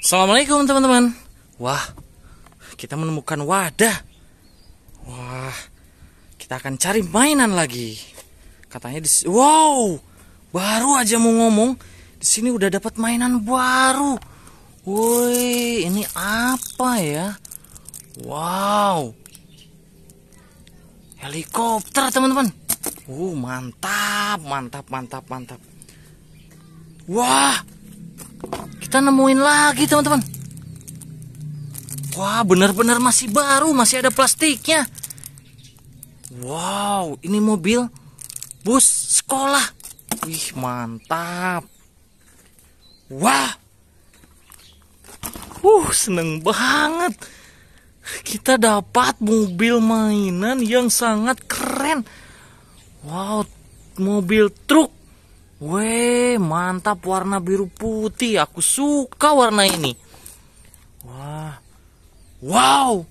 Assalamualaikum teman-teman Wah, kita menemukan wadah Wah, kita akan cari mainan lagi Katanya di Wow, baru aja mau ngomong di sini udah dapat mainan baru Woi, ini apa ya? Wow Helikopter teman-teman Uh, mantap, mantap, mantap, mantap Wah, kita nemuin lagi teman-teman wah benar-benar masih baru masih ada plastiknya wow ini mobil bus sekolah wih mantap wah uh seneng banget kita dapat mobil mainan yang sangat keren. Wow, mobil truk Weh, mantap warna biru putih. Aku suka warna ini. Wah. Wow.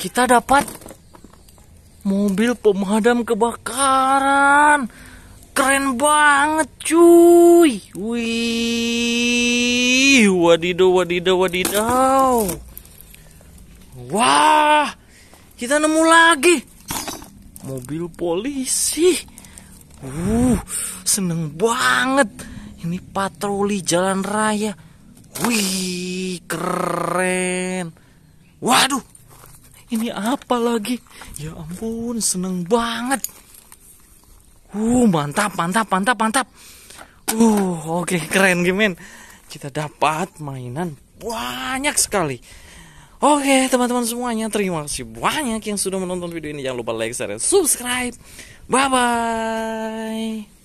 Kita dapat mobil pemadam kebakaran. Keren banget, cuy. Wih. Wadidaw, wadidaw, wadidaw. Wah. Kita nemu lagi mobil polisi. Uh, seneng banget. Ini patroli jalan raya. Wih, keren. Waduh, ini apa lagi? Ya ampun, seneng banget. Uh, mantap, mantap, mantap, mantap. Uh, oke, okay, keren, Gimin. Kita dapat mainan banyak sekali. Oke teman-teman semuanya terima kasih banyak yang sudah menonton video ini Jangan lupa like, share, dan subscribe Bye-bye